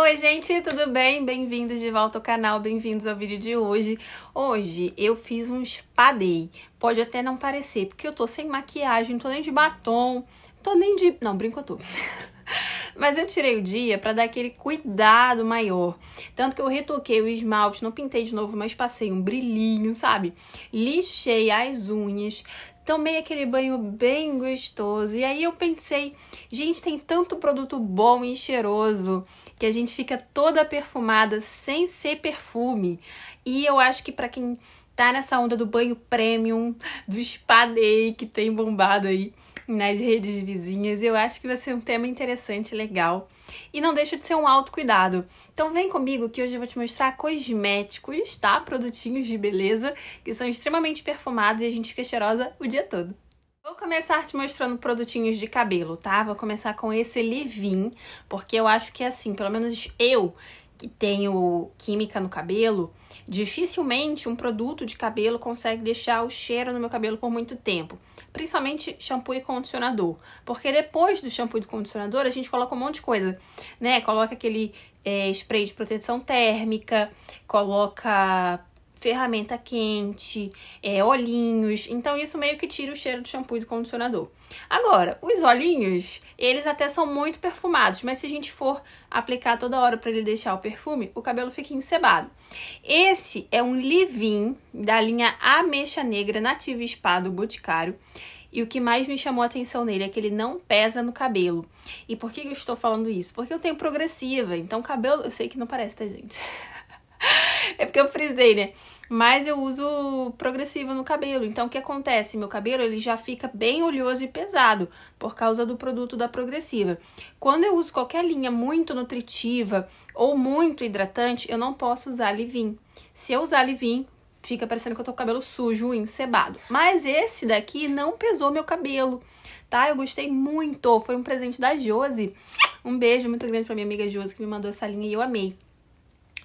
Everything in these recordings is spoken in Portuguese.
Oi, gente, tudo bem? Bem-vindos de volta ao canal, bem-vindos ao vídeo de hoje. Hoje eu fiz um spa day. Pode até não parecer, porque eu tô sem maquiagem, não tô nem de batom, tô nem de... Não, brinco eu tô. Mas eu tirei o dia para dar aquele cuidado maior. Tanto que eu retoquei o esmalte, não pintei de novo, mas passei um brilhinho, sabe? Lixei as unhas, tomei aquele banho bem gostoso. E aí eu pensei, gente, tem tanto produto bom e cheiroso que a gente fica toda perfumada sem ser perfume. E eu acho que para quem tá nessa onda do banho premium, do spa day que tem bombado aí, nas redes vizinhas. Eu acho que vai ser um tema interessante, legal. E não deixa de ser um autocuidado. Então vem comigo que hoje eu vou te mostrar cosméticos, tá? Produtinhos de beleza que são extremamente perfumados e a gente fica cheirosa o dia todo. Vou começar te mostrando produtinhos de cabelo, tá? Vou começar com esse Levin porque eu acho que é assim, pelo menos eu que tenho química no cabelo, dificilmente um produto de cabelo consegue deixar o cheiro no meu cabelo por muito tempo, principalmente shampoo e condicionador, porque depois do shampoo e do condicionador a gente coloca um monte de coisa, né? Coloca aquele é, spray de proteção térmica, coloca ferramenta quente, é, olhinhos. Então, isso meio que tira o cheiro do shampoo e do condicionador. Agora, os olhinhos, eles até são muito perfumados, mas se a gente for aplicar toda hora para ele deixar o perfume, o cabelo fica encebado. Esse é um livin da linha Ameixa Negra Nativa Spa do Boticário. E o que mais me chamou a atenção nele é que ele não pesa no cabelo. E por que eu estou falando isso? Porque eu tenho progressiva, então cabelo, eu sei que não parece, tá, gente? é porque eu frisei, né? Mas eu uso progressiva no cabelo. Então o que acontece? Meu cabelo ele já fica bem oleoso e pesado por causa do produto da progressiva. Quando eu uso qualquer linha muito nutritiva ou muito hidratante, eu não posso usar livin. Se eu usar livin, fica parecendo que eu tô com o cabelo sujo, encebado. Mas esse daqui não pesou meu cabelo, tá? Eu gostei muito, foi um presente da Josi. Um beijo muito grande pra minha amiga Josi que me mandou essa linha e eu amei.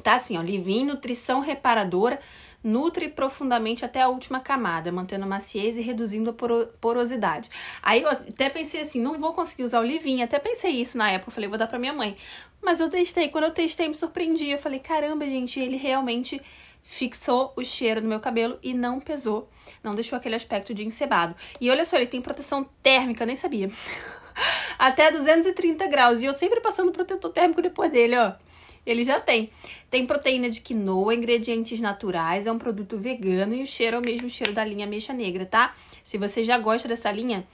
Tá assim, ó, Livin, nutrição reparadora, nutre profundamente até a última camada, mantendo maciez e reduzindo a porosidade. Aí eu até pensei assim, não vou conseguir usar o Livin, até pensei isso na época, falei, vou dar pra minha mãe. Mas eu testei, quando eu testei me surpreendi, eu falei, caramba, gente, ele realmente fixou o cheiro no meu cabelo e não pesou, não deixou aquele aspecto de encebado. E olha só, ele tem proteção térmica, nem sabia. Até 230 graus. E eu sempre passando protetor térmico depois dele, ó ele já tem. Tem proteína de quinoa, ingredientes naturais, é um produto vegano e o cheiro é o mesmo cheiro da linha Mexa Negra, tá? Se você já gosta dessa linha,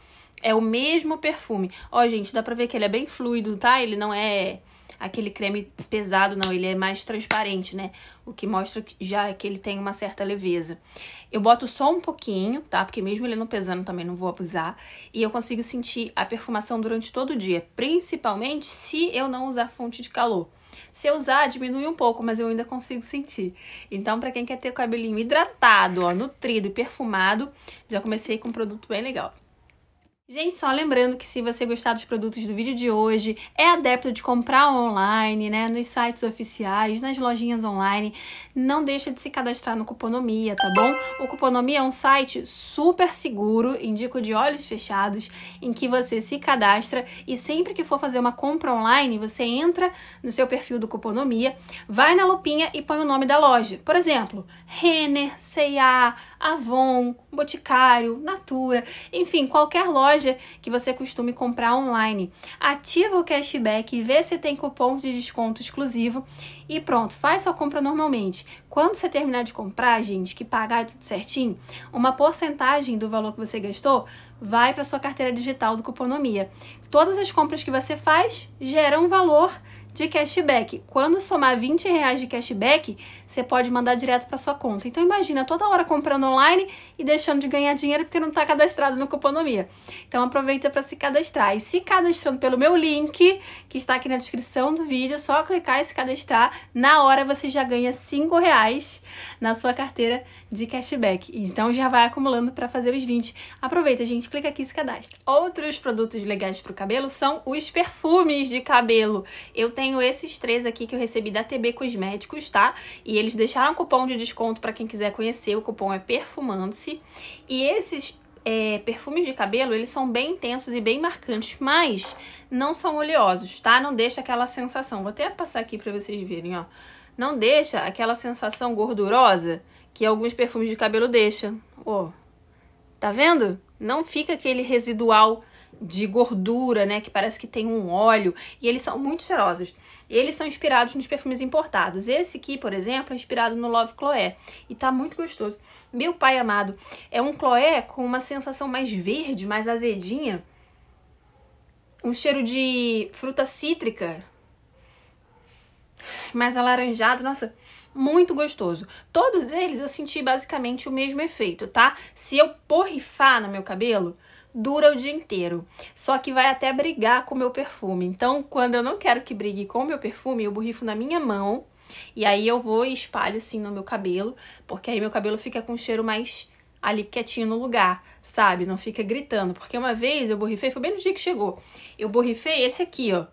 é o mesmo perfume. Ó, gente, dá pra ver que ele é bem fluido, tá? Ele não é aquele creme pesado, não. Ele é mais transparente, né? O que mostra já é que ele tem uma certa leveza. Eu boto só um pouquinho, tá? Porque mesmo ele não pesando, também não vou abusar. E eu consigo sentir a perfumação durante todo o dia. Principalmente se eu não usar fonte de calor. Se eu usar, diminui um pouco, mas eu ainda consigo sentir. Então, para quem quer ter o cabelinho hidratado, ó, nutrido e perfumado, já comecei com um produto bem legal. Gente, só lembrando que se você gostar dos produtos do vídeo de hoje, é adepto de comprar online, né, nos sites oficiais, nas lojinhas online, não deixa de se cadastrar no Cuponomia, tá bom? O Cuponomia é um site super seguro, indico de olhos fechados, em que você se cadastra e sempre que for fazer uma compra online, você entra no seu perfil do Cuponomia, vai na lupinha e põe o nome da loja. Por exemplo, Renner, C&A, Avon, Boticário, Natura, enfim, qualquer loja que você costume comprar online. Ativa o cashback e vê se tem cupom de desconto exclusivo e pronto, faz sua compra normalmente. Quando você terminar de comprar, gente, que pagar tudo certinho, uma porcentagem do valor que você gastou vai para sua carteira digital do Cuponomia. Todas as compras que você faz geram valor de cashback. Quando somar 20 reais de cashback, você pode mandar direto para sua conta. Então imagina toda hora comprando online e deixando de ganhar dinheiro porque não está cadastrado no Cuponomia. Então aproveita para se cadastrar. E se cadastrando pelo meu link, que está aqui na descrição do vídeo, é só clicar e se cadastrar. Na hora você já ganha 5 reais na sua carteira de cashback. Então já vai acumulando para fazer os 20. Aproveita, gente, clica aqui e se cadastra. Outros produtos legais para o cabelo são os perfumes de cabelo. Eu tenho esses três aqui que eu recebi da TB Cosméticos, tá? E e eles deixaram cupom de desconto para quem quiser conhecer. O cupom é Perfumando-se. E esses é, perfumes de cabelo, eles são bem intensos e bem marcantes, mas não são oleosos, tá? Não deixa aquela sensação. Vou até passar aqui para vocês verem, ó. Não deixa aquela sensação gordurosa que alguns perfumes de cabelo deixam. Ó. Tá vendo? Não fica aquele residual de gordura, né, que parece que tem um óleo, e eles são muito cheirosos. Eles são inspirados nos perfumes importados. Esse aqui, por exemplo, é inspirado no Love Chloé e tá muito gostoso. Meu pai amado, é um Chloé com uma sensação mais verde, mais azedinha. Um cheiro de fruta cítrica, mais alaranjado, nossa, muito gostoso. Todos eles eu senti basicamente o mesmo efeito, tá? Se eu porrifar no meu cabelo, dura o dia inteiro, só que vai até brigar com o meu perfume. Então, quando eu não quero que brigue com o meu perfume, eu borrifo na minha mão e aí eu vou e espalho assim no meu cabelo, porque aí meu cabelo fica com um cheiro mais ali quietinho no lugar, sabe? Não fica gritando. Porque uma vez eu borrifei, foi bem no dia que chegou. Eu borrifei esse aqui, ó.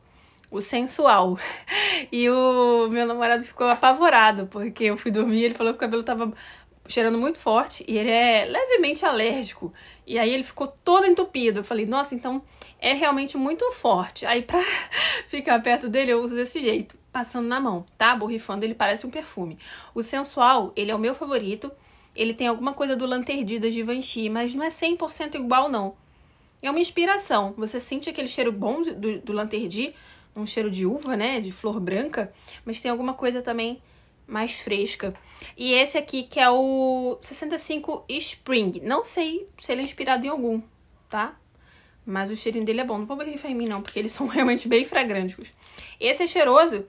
O sensual. E o meu namorado ficou apavorado, porque eu fui dormir ele falou que o cabelo tava cheirando muito forte e ele é levemente alérgico. E aí ele ficou todo entupido. Eu falei, nossa, então é realmente muito forte. Aí pra ficar perto dele eu uso desse jeito, passando na mão, tá? Borrifando, ele parece um perfume. O sensual, ele é o meu favorito. Ele tem alguma coisa do Lanterdi da Givenchy, mas não é 100% igual não. É uma inspiração. Você sente aquele cheiro bom do, do Lanterdi, um cheiro de uva, né, de flor branca, mas tem alguma coisa também mais fresca. E esse aqui que é o 65 Spring. Não sei se ele é inspirado em algum, tá? Mas o cheirinho dele é bom. Não vou borrifar em mim, não, porque eles são realmente bem fragrânticos. Esse é cheiroso,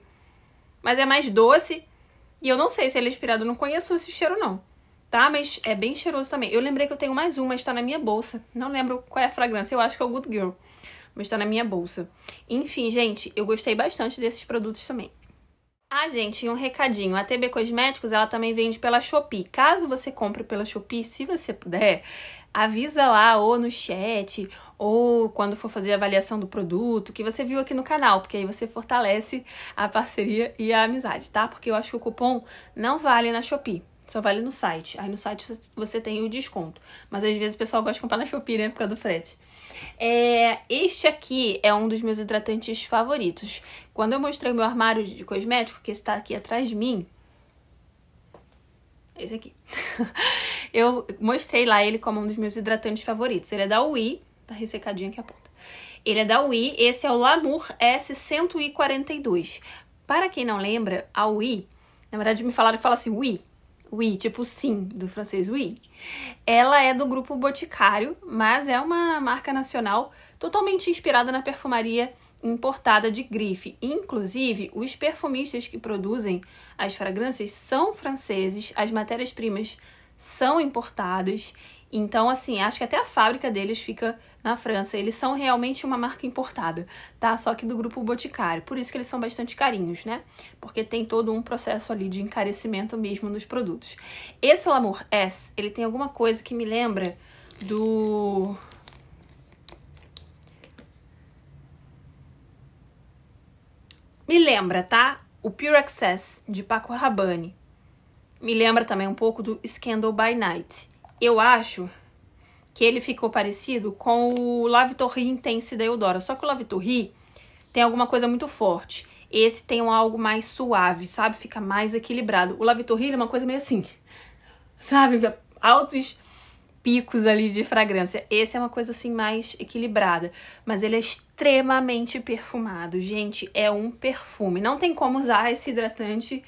mas é mais doce. E eu não sei se ele é inspirado. Eu não conheço esse cheiro, não. Tá? Mas é bem cheiroso também. Eu lembrei que eu tenho mais um, mas tá na minha bolsa. Não lembro qual é a fragrância. Eu acho que é o Good Girl. Mas tá na minha bolsa. Enfim, gente, eu gostei bastante desses produtos também. Ah, gente, e um recadinho. A TB Cosméticos, ela também vende pela Shopee. Caso você compre pela Shopee, se você puder, avisa lá ou no chat ou quando for fazer a avaliação do produto que você viu aqui no canal, porque aí você fortalece a parceria e a amizade, tá? Porque eu acho que o cupom não vale na Shopee. Só vale no site. Aí no site você tem o desconto. Mas às vezes o pessoal gosta de comprar na Shopee, né? Por causa do frete. É, este aqui é um dos meus hidratantes favoritos. Quando eu mostrei meu armário de cosmético, que está aqui atrás de mim, esse aqui, eu mostrei lá ele como um dos meus hidratantes favoritos. Ele é da UI, tá ressecadinho aqui a ponta. Ele é da UI, esse é o Lamour S142. Para quem não lembra, a Wii, na verdade me falaram que fala assim, UI, Oui, tipo sim, do francês oui. Ela é do grupo Boticário, mas é uma marca nacional totalmente inspirada na perfumaria importada de grife. Inclusive, os perfumistas que produzem as fragrâncias são franceses, as matérias-primas são importadas. Então, assim, acho que até a fábrica deles fica na França. Eles são realmente uma marca importada, tá? Só que do grupo Boticário. Por isso que eles são bastante carinhos, né? Porque tem todo um processo ali de encarecimento mesmo nos produtos. Esse Lamour S, ele tem alguma coisa que me lembra do Me lembra, tá? O Pure Access de Paco Rabanne. Me lembra também um pouco do Scandal by Night. Eu acho que ele ficou parecido com o Lavitorri Intense da Eudora. Só que o Lavitorri tem alguma coisa muito forte. Esse tem um algo mais suave, sabe? Fica mais equilibrado. O Lavitorri é uma coisa meio assim, sabe? Altos picos ali de fragrância. Esse é uma coisa assim mais equilibrada, mas ele é extremamente perfumado. Gente, é um perfume. Não tem como usar esse hidratante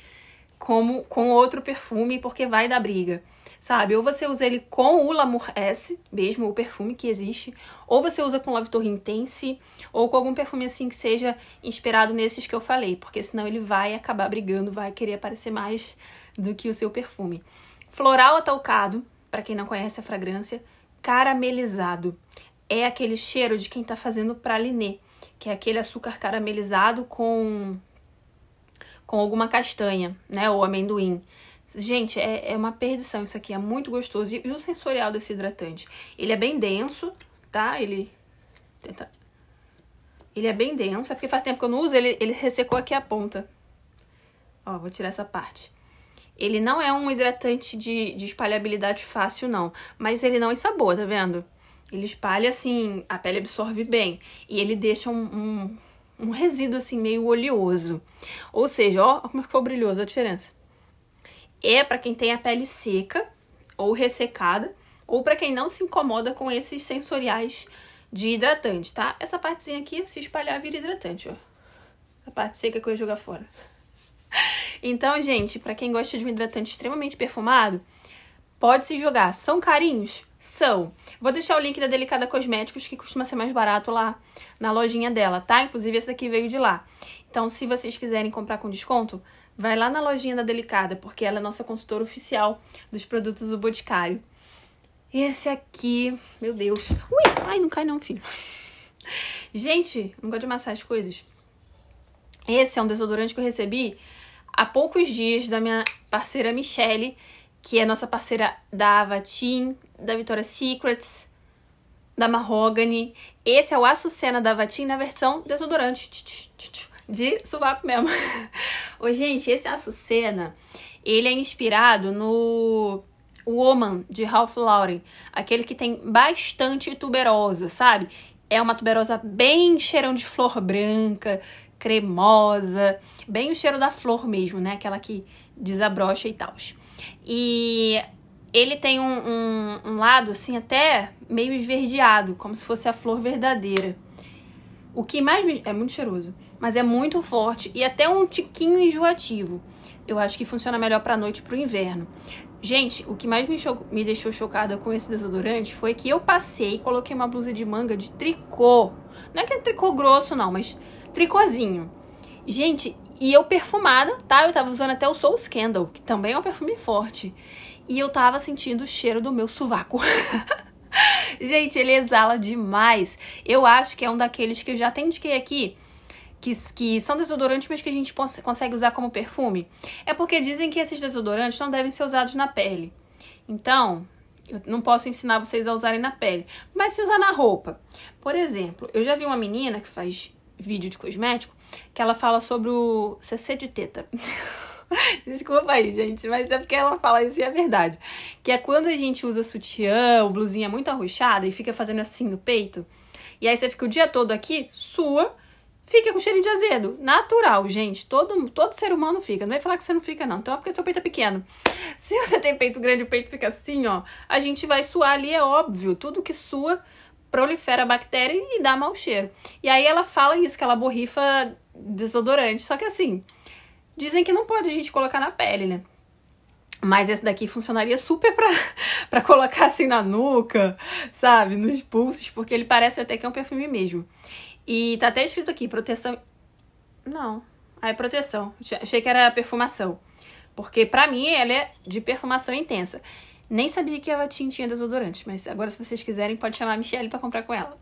como com outro perfume porque vai dar briga sabe? Ou você usa ele com o Lamour S, mesmo o perfume que existe, ou você usa com Love Tour Intense, ou com algum perfume assim que seja inspirado nesses que eu falei, porque senão ele vai acabar brigando, vai querer aparecer mais do que o seu perfume. Floral atalcado, para quem não conhece a fragrância, caramelizado. É aquele cheiro de quem tá fazendo praliné, que é aquele açúcar caramelizado com com alguma castanha, né, ou amendoim. Gente, é, é uma perdição isso aqui, é muito gostoso. E, e, o sensorial desse hidratante? Ele é bem denso, tá? Ele... Tenta... Ele é bem denso, é porque faz tempo que eu não uso, ele, ele ressecou aqui a ponta. Ó, vou tirar essa parte. Ele não é um hidratante de, de espalhabilidade fácil, não. Mas ele não sabor, tá vendo? Ele espalha, assim, a pele absorve bem. E ele deixa um, um, um resíduo, assim, meio oleoso. Ou seja, ó, como é que ficou brilhoso a diferença é para quem tem a pele seca ou ressecada, ou para quem não se incomoda com esses sensoriais de hidratante, tá? Essa partezinha aqui, se espalhar, vira hidratante, ó. A parte seca que eu ia jogar fora. Então, gente, para quem gosta de um hidratante extremamente perfumado, pode se jogar. São carinhos? São. Vou deixar o link da Delicada Cosméticos, que costuma ser mais barato lá na lojinha dela, tá? Inclusive, esse daqui veio de lá. Então, se vocês quiserem comprar com desconto, Vai lá na lojinha da Delicada, porque ela é nossa consultora oficial dos produtos do Boticário. Esse aqui, meu Deus. Ui, ai, não cai não, filho. Gente, não gosto de amassar as coisas. Esse é um desodorante que eu recebi há poucos dias da minha parceira Michelle, que é nossa parceira da Avatin, da Vitória Secrets, da Mahogany. Esse é o Açucena da Avatin na versão desodorante de sovaco mesmo. Ô, gente, esse açucena, ele é inspirado no Woman, de Ralph Lauren. Aquele que tem bastante tuberosa, sabe? É uma tuberosa bem cheirão de flor branca, cremosa, bem o cheiro da flor mesmo, né? Aquela que desabrocha e tal. E ele tem um, um, um, lado assim até meio esverdeado, como se fosse a flor verdadeira. O que mais me... é muito cheiroso mas é muito forte e até um tiquinho enjoativo. Eu acho que funciona melhor para noite e para o inverno. Gente, o que mais me, me, deixou chocada com esse desodorante foi que eu passei e coloquei uma blusa de manga de tricô. Não é que é tricô grosso, não, mas tricôzinho. Gente, e eu perfumada, tá? Eu tava usando até o Soul Scandal, que também é um perfume forte. E eu tava sentindo o cheiro do meu sovaco. Gente, ele exala demais. Eu acho que é um daqueles que eu já até indiquei aqui, que, que são desodorantes, mas que a gente consegue usar como perfume, é porque dizem que esses desodorantes não devem ser usados na pele. Então, eu não posso ensinar vocês a usarem na pele, mas se usar na roupa. Por exemplo, eu já vi uma menina que faz vídeo de cosmético que ela fala sobre o CC de teta. Desculpa aí, gente, mas é porque ela fala isso e é verdade. Que é quando a gente usa sutiã ou blusinha muito arrochada e fica fazendo assim no peito, e aí você fica o dia todo aqui, sua, fica com cheirinho de azedo. Natural, gente. Todo, todo ser humano fica. Não vai falar que você não fica, não. Então é porque seu peito é pequeno. Se você tem peito grande, o peito fica assim, ó. A gente vai suar ali, é óbvio. Tudo que sua prolifera a bactéria e dá mau cheiro. E aí ela fala isso, que ela borrifa desodorante. Só que assim, dizem que não pode a gente colocar na pele, né? Mas esse daqui funcionaria super pra, pra colocar assim na nuca, sabe? Nos pulsos, porque ele parece até que é um perfume mesmo. E tá até escrito aqui, proteção. Não. Ah, é proteção. Achei que era perfumação. Porque pra mim ela é de perfumação intensa. Nem sabia que era tintinha desodorante, mas agora se vocês quiserem, pode chamar a Michelle pra comprar com ela.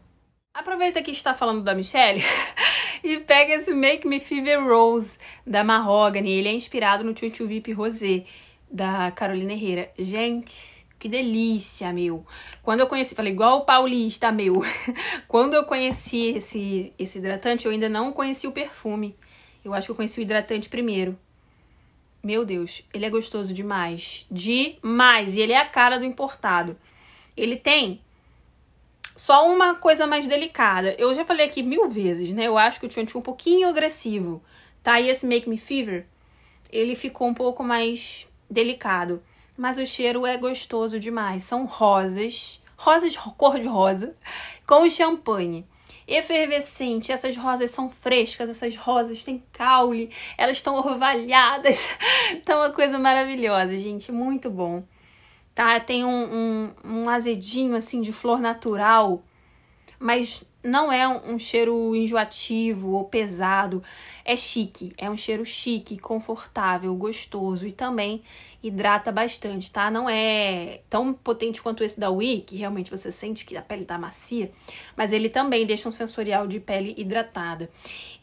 Aproveita que está falando da Michelle e pega esse Make Me Fever Rose da Mahogany. Ele é inspirado no Tio Vip Rosé da Carolina Herrera. Gente, que delícia, meu. Quando eu conheci, falei igual o paulista, meu. Quando eu conheci esse, esse hidratante, eu ainda não conheci o perfume. Eu acho que eu conheci o hidratante primeiro. Meu Deus, ele é gostoso demais. Demais! E ele é a cara do importado. Ele tem só uma coisa mais delicada. Eu já falei aqui mil vezes, né? Eu acho que o Tchontin é um pouquinho agressivo, tá? E esse Make Me Fever, ele ficou um pouco mais delicado mas o cheiro é gostoso demais. São rosas, rosas cor de rosa, com champanhe. Efervescente, essas rosas são frescas, essas rosas têm caule, elas estão orvalhadas, Então, uma coisa maravilhosa, gente, muito bom. Tá, tem um, um, um azedinho assim de flor natural, mas não é um cheiro enjoativo ou pesado, é chique, é um cheiro chique, confortável, gostoso e também hidrata bastante, tá? Não é tão potente quanto esse da Wii, que realmente você sente que a pele tá macia, mas ele também deixa um sensorial de pele hidratada.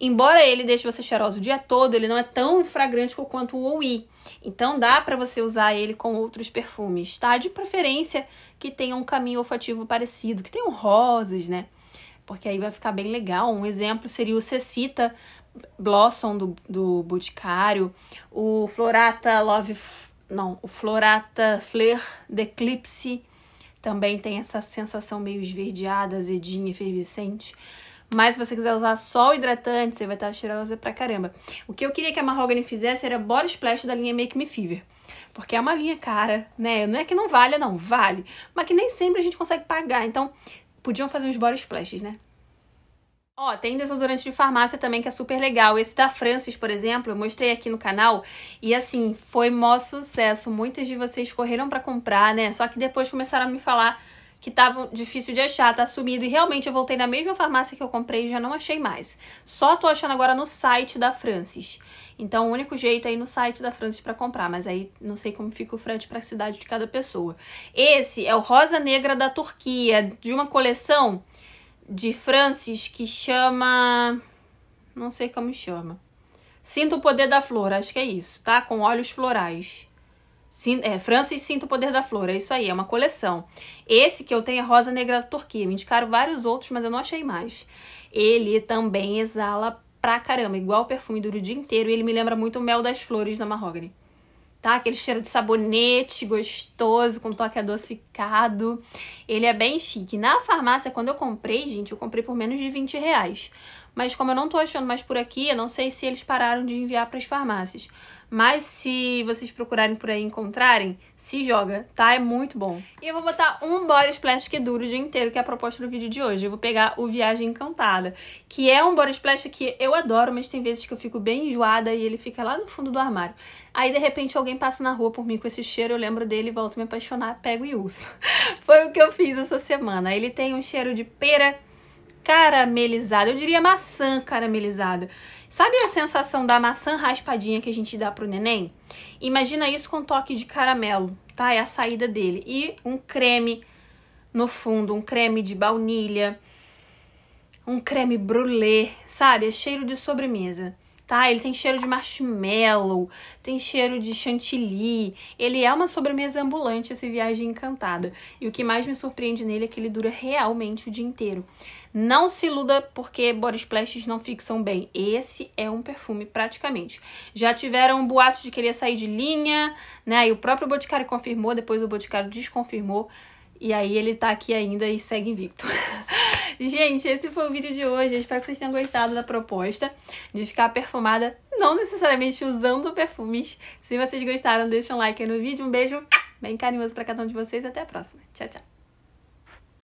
Embora ele deixe você cheiroso o dia todo, ele não é tão fragrante quanto o Wii. Então dá para você usar ele com outros perfumes, tá? De preferência que tenha um caminho olfativo parecido, que tenham rosas, né? porque aí vai ficar bem legal. Um exemplo seria o Cecita Blossom do, do Boticário, o Florata Love, não, o Florata Fleur de Eclipse também tem essa sensação meio esverdeada, azedinha, efervescente. Mas se você quiser usar só o hidratante, você vai estar cheirosa pra caramba. O que eu queria que a Mahogany fizesse era Body Splash da linha Make Me Fever. Porque é uma linha cara, né? Não é que não valha, não, vale. Mas que nem sempre a gente consegue pagar. Então, Podiam fazer uns body splashes, né? Ó, tem desodorante de farmácia também que é super legal. Esse da Francis, por exemplo, eu mostrei aqui no canal e assim, foi mó sucesso. Muitos de vocês correram para comprar, né? Só que depois começaram a me falar que estavam difícil de achar, tá sumido. E realmente eu voltei na mesma farmácia que eu comprei e já não achei mais. Só tô achando agora no site da Francis. Então, o único jeito é ir no site da Francis para comprar, mas aí não sei como fica o frete para a cidade de cada pessoa. Esse é o Rosa Negra da Turquia, de uma coleção de Francis que chama. Não sei como chama. Sinto o poder da flor, acho que é isso, tá? Com olhos florais. Sim, é, sinto o Poder da Flor, é isso aí, é uma coleção. Esse que eu tenho é Rosa Negra da Turquia. Me indicaram vários outros, mas eu não achei mais. Ele também exala pra caramba, igual o perfume dura o dia inteiro. E ele me lembra muito o mel das flores da Mahogany. Tá? Aquele cheiro de sabonete gostoso, com toque adocicado. Ele é bem chique. Na farmácia, quando eu comprei, gente, eu comprei por menos de 20 reais mas como eu não estou achando mais por aqui, eu não sei se eles pararam de enviar para as farmácias. Mas se vocês procurarem por aí e encontrarem, se joga, tá? É muito bom. E eu vou botar um body splash que dura o dia inteiro, que é a proposta do vídeo de hoje. Eu vou pegar o Viagem Encantada, que é um body splash que eu adoro, mas tem vezes que eu fico bem enjoada e ele fica lá no fundo do armário. Aí, de repente, alguém passa na rua por mim com esse cheiro, eu lembro dele, volto a me apaixonar, pego e uso. Foi o que eu fiz essa semana. Ele tem um cheiro de pera, caramelizada. Eu diria maçã caramelizada. Sabe a sensação da maçã raspadinha que a gente dá pro neném? Imagina isso com toque de caramelo, tá? É a saída dele. E um creme no fundo, um creme de baunilha, um creme brulee, sabe? É cheiro de sobremesa tá? Ele tem cheiro de marshmallow, tem cheiro de chantilly. Ele é uma sobremesa ambulante esse Viagem Encantada. E o que mais me surpreende nele é que ele dura realmente o dia inteiro. Não se iluda porque body splashes não fixam bem. Esse é um perfume praticamente. Já tiveram um boatos de ia sair de linha, né? E o próprio Boticário confirmou, depois o Boticário desconfirmou. E aí ele tá aqui ainda e segue invicto. gente, esse foi o vídeo de hoje. espero que vocês tenham gostado da proposta de ficar perfumada, não necessariamente usando perfumes. Se vocês gostaram, deixa um like aí no vídeo. Um beijo bem carinhoso para cada um de vocês. Até a próxima. Tchau, tchau.